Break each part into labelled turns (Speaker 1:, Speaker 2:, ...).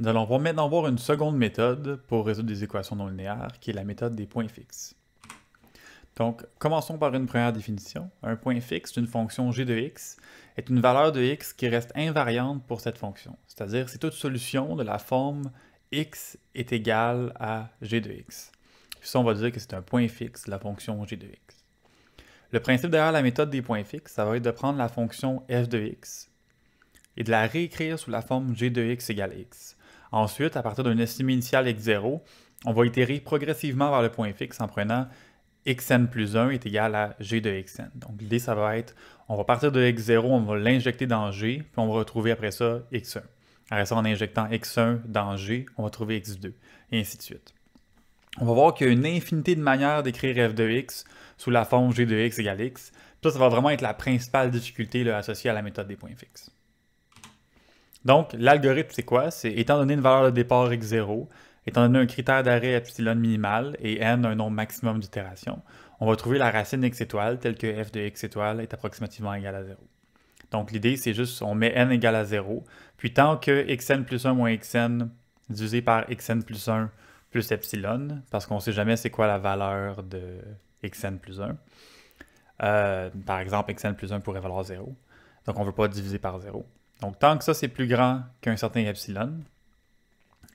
Speaker 1: Nous allons maintenant voir une seconde méthode pour résoudre des équations non linéaires, qui est la méthode des points fixes. Donc, commençons par une première définition. Un point fixe d'une fonction g de x est une valeur de x qui reste invariante pour cette fonction, c'est-à-dire c'est toute solution de la forme x est égale à g de x. Puis ça, on va dire que c'est un point fixe de la fonction g de x. Le principe derrière la méthode des points fixes, ça va être de prendre la fonction f de x et de la réécrire sous la forme g de x égale x. Ensuite, à partir d'une estimé initiale x0, on va itérer progressivement vers le point fixe en prenant xn plus 1 est égal à g de xn. Donc l'idée, ça va être, on va partir de x0, on va l'injecter dans g, puis on va retrouver après ça x1. Après ça, en injectant x1 dans g, on va trouver x2, et ainsi de suite. On va voir qu'il y a une infinité de manières d'écrire f de x sous la forme g de x égale x. Ça, ça va vraiment être la principale difficulté associée à la méthode des points fixes. Donc, l'algorithme, c'est quoi? C'est étant donné une valeur de départ x0, étant donné un critère d'arrêt epsilon minimal et n un nombre maximum d'itérations, on va trouver la racine x étoile telle que f de x étoile est approximativement égale à 0. Donc, l'idée, c'est juste, on met n égale à 0, puis tant que xn plus 1 moins xn divisé par xn plus 1 plus epsilon, parce qu'on ne sait jamais c'est quoi la valeur de xn plus 1. Euh, par exemple, xn plus 1 pourrait valoir 0. Donc, on ne veut pas diviser par 0. Donc, tant que ça, c'est plus grand qu'un certain epsilon,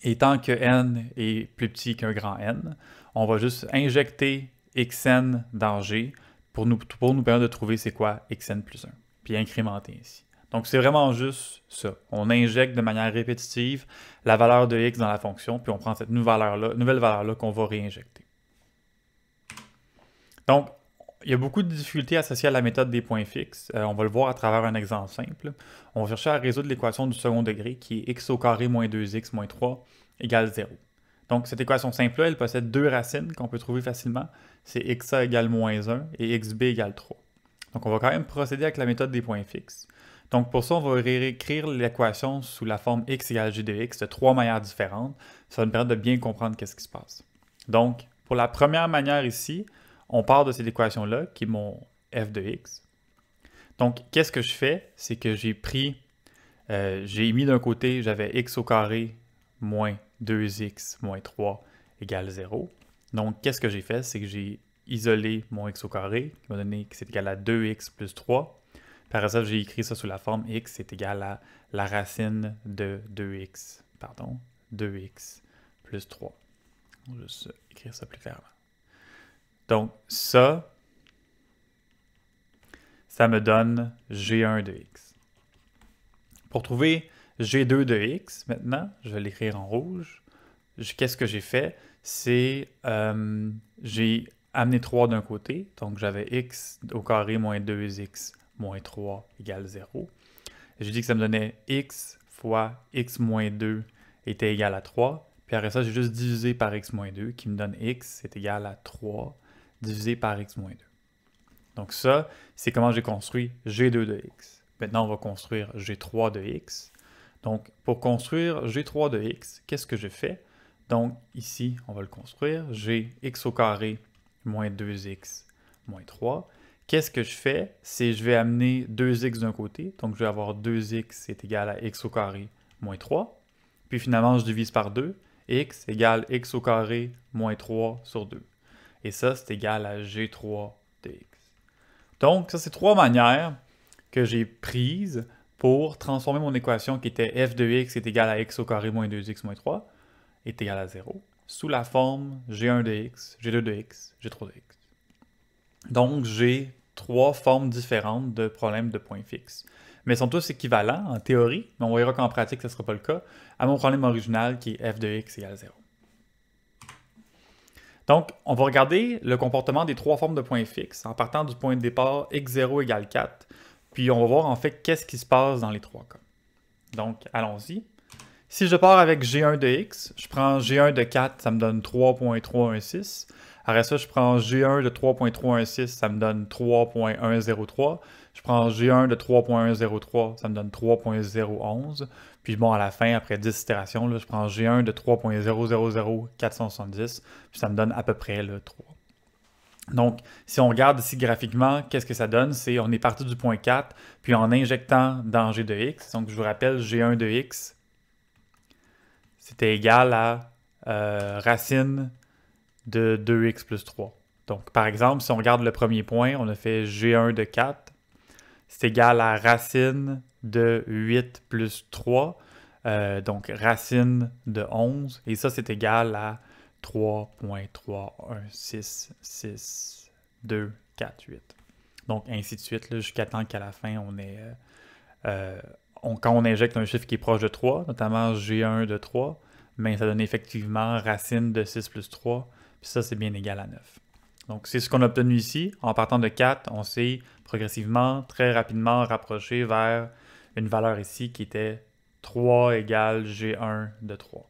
Speaker 1: et tant que n est plus petit qu'un grand n, on va juste injecter xn dans g pour nous, permettre de trouver c'est quoi xn plus 1, puis incrémenter ici Donc, c'est vraiment juste ça. On injecte de manière répétitive la valeur de x dans la fonction, puis on prend cette nouvelle valeur-là qu'on va réinjecter. Donc, il y a beaucoup de difficultés associées à la méthode des points fixes. Euh, on va le voir à travers un exemple simple. On va chercher à résoudre l'équation du second degré qui est x au carré moins 2x moins 3 égale 0. Donc cette équation simple-là, elle possède deux racines qu'on peut trouver facilement. C'est xa égale moins 1 et xb égale 3. Donc on va quand même procéder avec la méthode des points fixes. Donc pour ça, on va réécrire l'équation sous la forme x égale g de x de trois manières différentes. Ça va nous permettre de bien comprendre qu'est-ce qui se passe. Donc pour la première manière ici, on part de cette équation-là, qui est mon f de x. Donc, qu'est-ce que je fais? C'est que j'ai pris, euh, j'ai mis d'un côté, j'avais x au carré moins 2x moins 3 égale 0. Donc, qu'est-ce que j'ai fait? C'est que j'ai isolé mon x au carré, qui m'a donné que c'est égal à 2x plus 3. Par exemple, j'ai écrit ça sous la forme x est égal à la racine de 2x, pardon, 2x plus 3. On va juste écrire ça plus clairement. Donc ça, ça me donne G1 de x. Pour trouver G2 de x, maintenant, je vais l'écrire en rouge. Qu'est-ce que j'ai fait? C'est, euh, j'ai amené 3 d'un côté, donc j'avais x au carré moins 2x moins 3 égale 0. J'ai dit que ça me donnait x fois x moins 2 était égal à 3. Puis après ça, j'ai juste divisé par x moins 2 qui me donne x est égal à 3 divisé par x moins 2. Donc ça, c'est comment j'ai construit g2 de x. Maintenant, on va construire g3 de x. Donc, pour construire g3 de x, qu'est-ce que je fais? Donc, ici, on va le construire. J'ai x au carré moins 2x moins 3. Qu'est-ce que je fais? C'est je vais amener 2x d'un côté. Donc, je vais avoir 2x est égal à x au carré moins 3. Puis finalement, je divise par 2. x égale x au carré moins 3 sur 2. Et ça, c'est égal à G3 de x. Donc, ça, c'est trois manières que j'ai prises pour transformer mon équation qui était f de x est égal à x au carré moins 2x moins 3 est égal à 0 sous la forme g1 de x, g2 de x, g3 de x. Donc, j'ai trois formes différentes de problèmes de points fixes. Mais ils sont tous équivalents en théorie, mais on verra qu'en pratique, ce ne sera pas le cas, à mon problème original qui est f de x égale 0. Donc, on va regarder le comportement des trois formes de points fixes en partant du point de départ x0 égale 4. Puis on va voir en fait qu'est-ce qui se passe dans les trois cas. Donc, allons-y. Si je pars avec g1 de x, je prends g1 de 4, ça me donne 3.316. Après ça, je prends g1 de 3.316, ça me donne 3.103. Je prends g1 de 3.103, ça me donne 3.011. Puis bon, à la fin, après 10 itérations, je prends G1 de 3.000470, puis ça me donne à peu près le 3. Donc, si on regarde ici graphiquement, qu'est-ce que ça donne? C'est on est parti du point 4, puis en injectant dans G de x, donc je vous rappelle, G1 de x, c'était égal à euh, racine de 2x plus 3. Donc, par exemple, si on regarde le premier point, on a fait G1 de 4 c'est égal à racine de 8 plus 3, euh, donc racine de 11, et ça c'est égal à 3.3166248. Donc ainsi de suite, jusqu'à temps qu'à la fin on est... Euh, euh, on, quand on injecte un chiffre qui est proche de 3, notamment G1 de 3, mais ben, ça donne effectivement racine de 6 plus 3, puis ça c'est bien égal à 9. Donc, c'est ce qu'on a obtenu ici. En partant de 4, on s'est progressivement, très rapidement rapproché vers une valeur ici qui était 3 égale G1 de 3.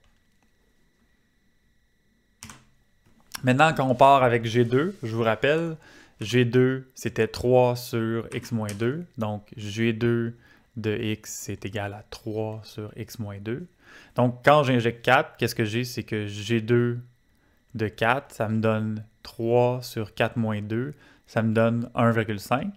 Speaker 1: Maintenant, quand on part avec G2, je vous rappelle, G2, c'était 3 sur x 2. Donc, G2 de x, c'est égal à 3 sur x moins 2. Donc, quand j'injecte 4, qu'est-ce que j'ai? C'est que G2 de 4, ça me donne 3 sur 4 moins 2, ça me donne 1,5.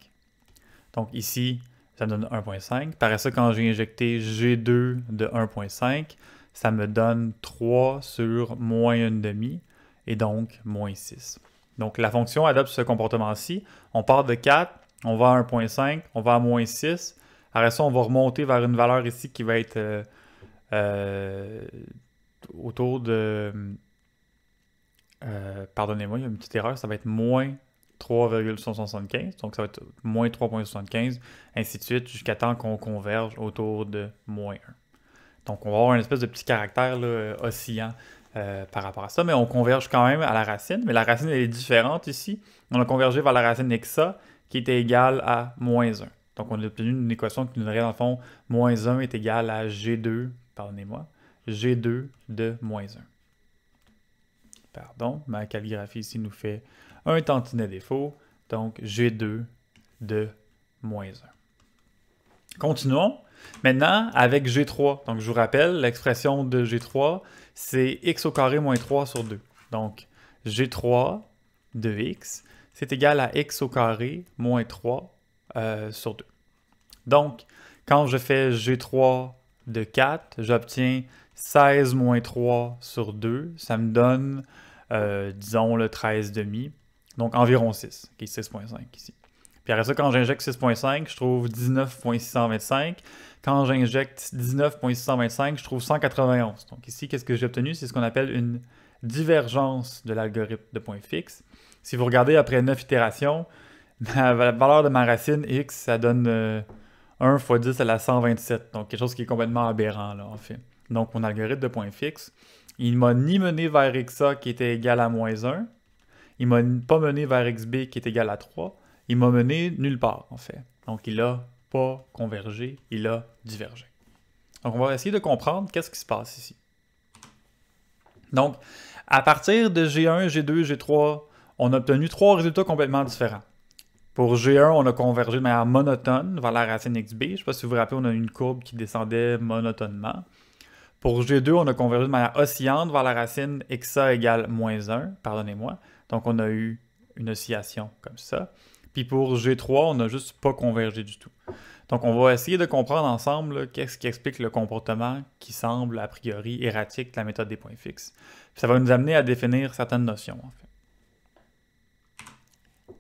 Speaker 1: Donc ici, ça me donne 1,5. Par ça, quand j'ai injecté G2 de 1,5, ça me donne 3 sur moins 1,5 et donc moins 6. Donc la fonction adopte ce comportement-ci. On part de 4, on va à 1,5, on va à moins 6. Après ça, on va remonter vers une valeur ici qui va être euh, euh, autour de euh, pardonnez-moi, il y a une petite erreur, ça va être moins 3,175, donc ça va être moins 3,75, ainsi de suite, jusqu'à temps qu'on converge autour de moins 1. Donc on va avoir une espèce de petit caractère euh, oscillant euh, par rapport à ça, mais on converge quand même à la racine, mais la racine est différente ici. On a convergé vers la racine hexa, qui était égale à moins 1. Donc on a obtenu une équation qui nous donnerait dans le fond moins 1 est égal à g2, pardonnez-moi, g2 de moins 1. Pardon, ma calligraphie ici nous fait un tantinet défaut, donc G2 de moins 1. Continuons. Maintenant, avec G3, donc je vous rappelle, l'expression de G3, c'est x au carré moins 3 sur 2. Donc, G3 de x, c'est égal à x au carré moins 3 euh, sur 2. Donc, quand je fais G3 de 4, j'obtiens 16 moins 3 sur 2, ça me donne, euh, disons, le 13,5. Donc environ 6, qui est 6,5 ici. Puis après ça, quand j'injecte 6,5, je trouve 19,625. Quand j'injecte 19,625, je trouve 191. Donc ici, qu'est-ce que j'ai obtenu? C'est ce qu'on appelle une divergence de l'algorithme de point fixe. Si vous regardez après 9 itérations, la valeur de ma racine x, ça donne 1 euh, fois 10 à la 127. Donc quelque chose qui est complètement aberrant, là, en fait donc mon algorithme de point fixe, il m'a ni mené vers XA qui était égal à moins 1, il m'a pas mené vers XB qui est égal à 3, il m'a mené nulle part en fait. Donc il a pas convergé, il a divergé. Donc on va essayer de comprendre qu'est-ce qui se passe ici. Donc à partir de G1, G2, G3, on a obtenu trois résultats complètement différents. Pour G1, on a convergé de manière monotone vers la racine XB. Je ne sais pas si vous vous rappelez, on a une courbe qui descendait monotonement. Pour G2, on a convergé de manière oscillante vers la racine XA égale moins 1, pardonnez-moi. Donc on a eu une oscillation comme ça. Puis pour G3, on n'a juste pas convergé du tout. Donc on va essayer de comprendre ensemble qu'est-ce qui explique le comportement qui semble a priori erratique de la méthode des points fixes. ça va nous amener à définir certaines notions en fait.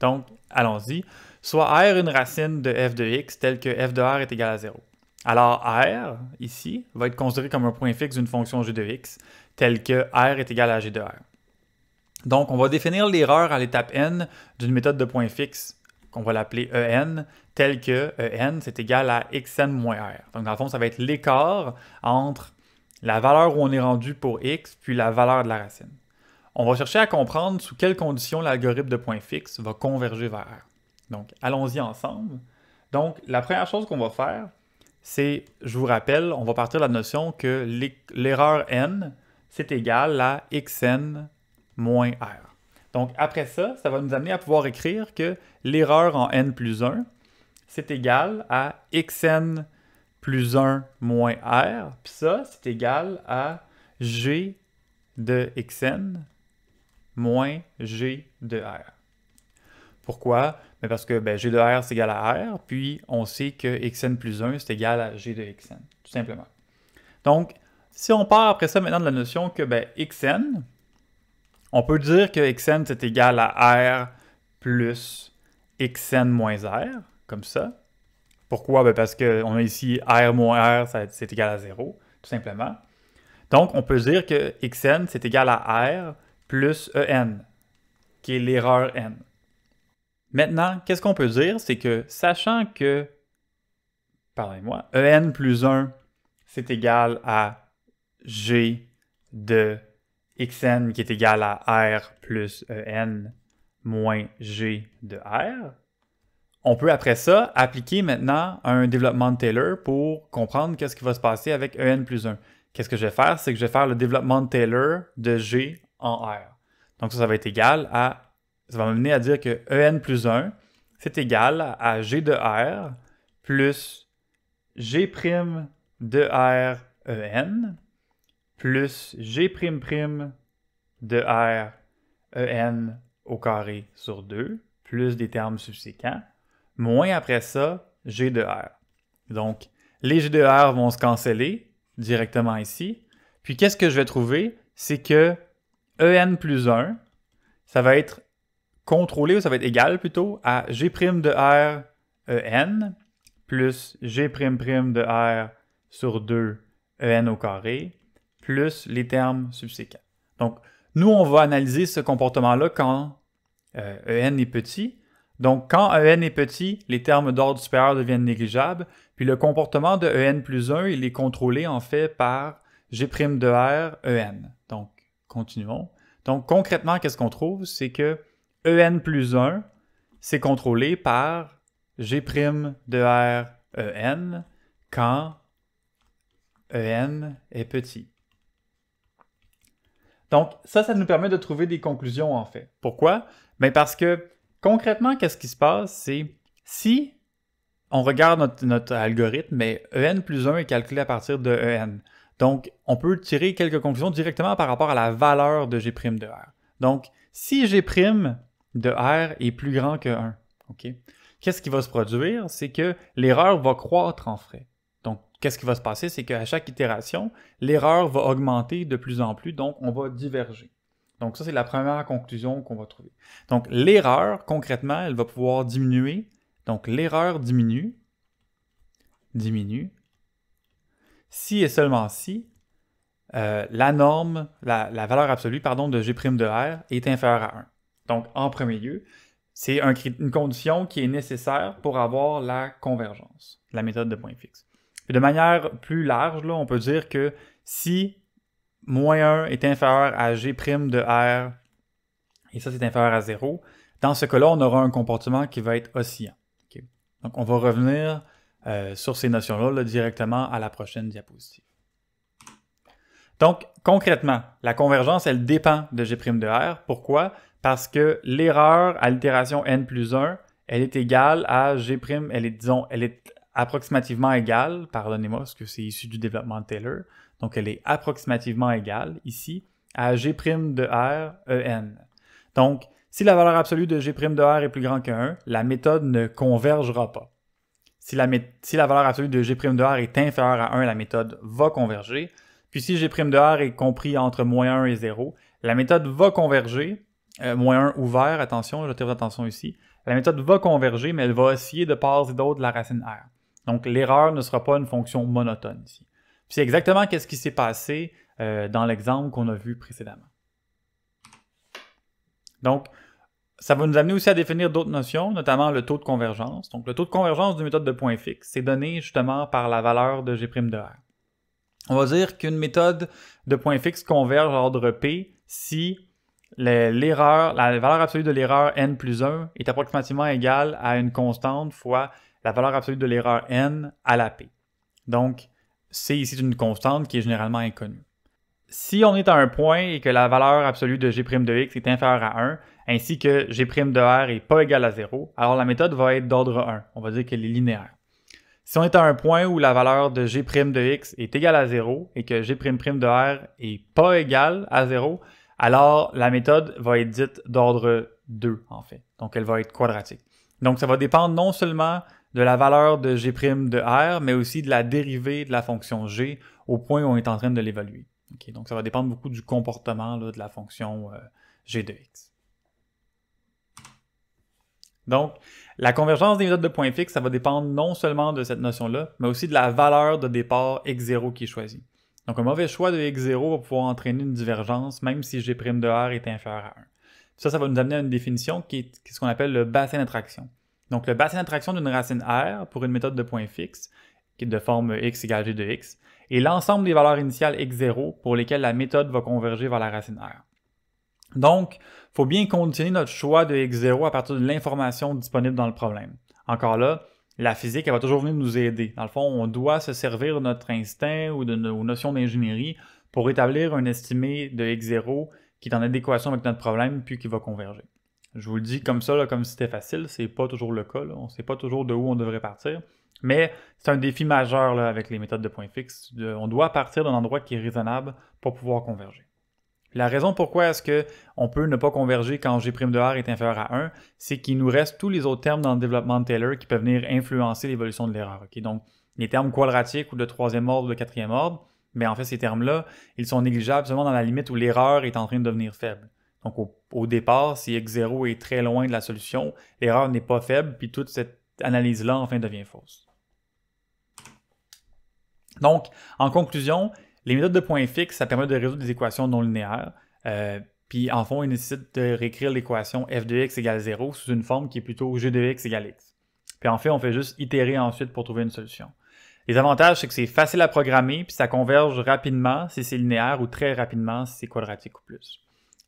Speaker 1: Donc, allons-y. Soit R une racine de f de x telle que f de r est égal à 0. Alors R, ici, va être considéré comme un point fixe d'une fonction g de x, telle que R est égal à g de R. Donc, on va définir l'erreur à l'étape n d'une méthode de point fixe, qu'on va l'appeler en, telle que en, c'est égal à xn moins r. Donc, dans le fond, ça va être l'écart entre la valeur où on est rendu pour x, puis la valeur de la racine. On va chercher à comprendre sous quelles conditions l'algorithme de point fixe va converger vers R. Donc, allons-y ensemble. Donc, la première chose qu'on va faire, c'est, je vous rappelle, on va partir de la notion que l'erreur n, c'est égal à xn moins r. Donc après ça, ça va nous amener à pouvoir écrire que l'erreur en n plus 1, c'est égal à xn plus 1 moins r, puis ça, c'est égal à g de xn moins g de r. Pourquoi? Mais parce que ben, G de R, c'est égal à R, puis on sait que xn plus 1, c'est égal à G de xn, tout simplement. Donc, si on part après ça maintenant de la notion que xn, ben, on peut dire que xn, c'est égal à R plus xn moins R, comme ça. Pourquoi? Ben, parce qu'on a ici R moins R, c'est égal à 0, tout simplement. Donc, on peut dire que xn, c'est égal à R plus en, qui est l'erreur n. Maintenant, qu'est-ce qu'on peut dire? C'est que, sachant que, pardonnez-moi, EN plus 1, c'est égal à G de Xn qui est égal à R plus EN moins G de R, on peut après ça appliquer maintenant un développement de Taylor pour comprendre qu'est-ce qui va se passer avec EN plus 1. Qu'est-ce que je vais faire? C'est que je vais faire le développement de Taylor de G en R. Donc ça, ça va être égal à ça va m'amener à dire que En plus 1, c'est égal à G de R plus G' de R En plus G', prime de R En au carré sur 2 plus des termes subséquents moins après ça G de R. Donc les G de R vont se canceller directement ici. Puis qu'est-ce que je vais trouver? C'est que En plus 1, ça va être contrôlé, ça va être égal plutôt, à G' de R EN euh, plus G'' de R sur 2 EN euh, au carré plus les termes subséquents. Donc, nous, on va analyser ce comportement-là quand EN euh, e est petit. Donc, quand EN est petit, les termes d'ordre supérieur deviennent négligeables, puis le comportement de EN plus 1, il est contrôlé en fait par G' de R EN. Donc, continuons. Donc, concrètement, qu'est-ce qu'on trouve? C'est que EN plus 1, c'est contrôlé par G' de R EN quand EN est petit. Donc, ça, ça nous permet de trouver des conclusions, en fait. Pourquoi? Ben, parce que, concrètement, qu'est-ce qui se passe? C'est si on regarde notre, notre, algorithme, mais EN plus 1 est calculé à partir de EN. Donc, on peut tirer quelques conclusions directement par rapport à la valeur de G' de R. Donc, si G' de R est plus grand que 1. OK? Qu'est-ce qui va se produire? C'est que l'erreur va croître en frais. Donc, qu'est-ce qui va se passer? C'est qu'à chaque itération, l'erreur va augmenter de plus en plus, donc on va diverger. Donc, ça, c'est la première conclusion qu'on va trouver. Donc, l'erreur, concrètement, elle va pouvoir diminuer. Donc, l'erreur diminue, diminue. Si et seulement si, euh, la norme, la, la, valeur absolue pardon, de g' de r est inférieure à 1. Donc, en premier lieu, c'est une condition qui est nécessaire pour avoir la convergence, la méthode de point fixe. de manière plus large, on peut dire que si moins 1 est inférieur à g' de r, et ça c'est inférieur à 0, dans ce cas-là, on aura un comportement qui va être oscillant. Donc, on va revenir euh, sur ces notions là, directement à la prochaine diapositive. Donc, concrètement, la convergence, elle dépend de g' de r. Pourquoi? parce que l'erreur à l'itération n plus 1, elle est égale à g', elle est, disons, elle est approximativement égale, pardonnez-moi parce que c'est issu du développement de Taylor, donc elle est approximativement égale ici à g' de r en. Donc, si la valeur absolue de g' de r est plus grande que 1, la méthode ne convergera pas. Si la, si la, valeur absolue de g' de r est inférieure à 1, la méthode va converger. Puis si g' de r est compris entre moins 1 et 0, la méthode va converger, euh, moins 1 ouvert, attention, je tire attention ici, la méthode va converger, mais elle va osciller de part et d'autre la racine R. Donc l'erreur ne sera pas une fonction monotone ici. C'est exactement ce qui s'est passé euh, dans l'exemple qu'on a vu précédemment. Donc, ça va nous amener aussi à définir d'autres notions, notamment le taux de convergence. Donc, le taux de convergence d'une méthode de point fixe, est donné justement par la valeur de g' de R. On va dire qu'une méthode de point fixe converge à ordre P si la valeur absolue de l'erreur n plus 1 est approximativement égale à une constante fois la valeur absolue de l'erreur n à la p. Donc, c'est ici une constante qui est généralement inconnue. Si on est à un point et que la valeur absolue de g' de x est inférieure à 1, ainsi que g' de r est pas égal à 0, alors la méthode va être d'ordre 1. On va dire qu'elle est linéaire. Si on est à un point où la valeur de g' de x est égale à 0 et que g'' de r est pas égal à 0, alors, la méthode va être dite d'ordre 2, en fait. Donc, elle va être quadratique. Donc, ça va dépendre non seulement de la valeur de g' de r, mais aussi de la dérivée de la fonction g au point où on est en train de l'évaluer. donc, ça va dépendre beaucoup du comportement de la fonction euh, g de x. Donc, la convergence des méthodes de points fixe, ça va dépendre non seulement de cette notion-là, mais aussi de la valeur de départ x0 qui est choisie. Donc un mauvais choix de x0 va pouvoir entraîner une divergence, même si g' de r est inférieur à 1. Ça, ça va nous amener à une définition qui est, ce qu'on appelle le bassin d'attraction. Donc le bassin d'attraction d'une racine r pour une méthode de point fixe, qui est de forme x égale g de x, et l'ensemble des valeurs initiales x0 pour lesquelles la méthode va converger vers la racine r. Donc, il faut bien conditionner notre choix de x0 à partir de l'information disponible dans le problème. Encore là, la physique, elle va toujours venir nous aider. Dans le fond, on doit se servir de notre instinct ou de nos notions d'ingénierie pour établir un estimé de x0 qui est en adéquation avec notre problème puis qui va converger. Je vous le dis comme ça, comme si c'était facile, c'est pas toujours le cas. On sait pas toujours de où on devrait partir. Mais c'est un défi majeur avec les méthodes de point fixe. on doit partir d'un endroit qui est raisonnable pour pouvoir converger. La raison pourquoi est-ce que on peut ne pas converger quand G' de R est inférieur à 1, c'est qu'il nous reste tous les autres termes dans le développement de Taylor qui peuvent venir influencer l'évolution de l'erreur. Donc, les termes quadratiques ou de troisième ordre ou de quatrième ordre, mais ben, en fait, ces termes-là, ils sont négligeables seulement dans la limite où l'erreur est en train de devenir faible. Donc, au, au départ, si x0 est très loin de la solution, l'erreur n'est pas faible, puis toute cette analyse-là, enfin, devient fausse. Donc, en conclusion, les méthodes de points fixes, ça permet de résoudre des équations non linéaires. Euh, puis en fond, il nécessite de réécrire l'équation f de x égale 0 sous une forme qui est plutôt g de x égale x. Puis en fait, on fait juste itérer ensuite pour trouver une solution. Les avantages, c'est que c'est facile à programmer, puis ça converge rapidement si c'est linéaire ou très rapidement si c'est quadratique ou plus.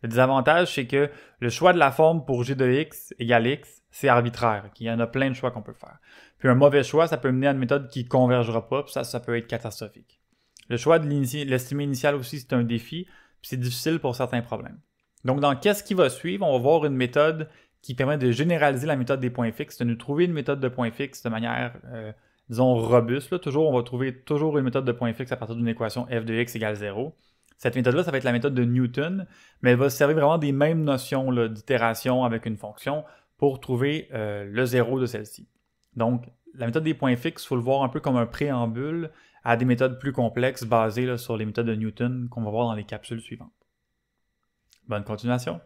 Speaker 1: Le désavantage, c'est que le choix de la forme pour g de x égale x, c'est arbitraire. Il y en a plein de choix qu'on peut faire. Puis un mauvais choix, ça peut mener à une méthode qui ne convergera pas, puis ça, ça peut être catastrophique. Le choix de l'estimer initiale aussi, c'est un défi, puis c'est difficile pour certains problèmes. Donc, dans qu'est-ce qui va suivre, on va voir une méthode qui permet de généraliser la méthode des points fixes, de nous trouver une méthode de points fixes de manière, euh, disons, robuste. toujours, on va trouver toujours une méthode de points fixes à partir d'une équation f de x égale 0. Cette méthode-là, ça va être la méthode de Newton, mais elle va se servir vraiment des mêmes notions d'itération avec une fonction pour trouver euh, le zéro de celle-ci. Donc, la méthode des points fixes, il faut le voir un peu comme un préambule à des méthodes plus complexes basées sur les méthodes de Newton qu'on va voir dans les capsules suivantes. Bonne continuation!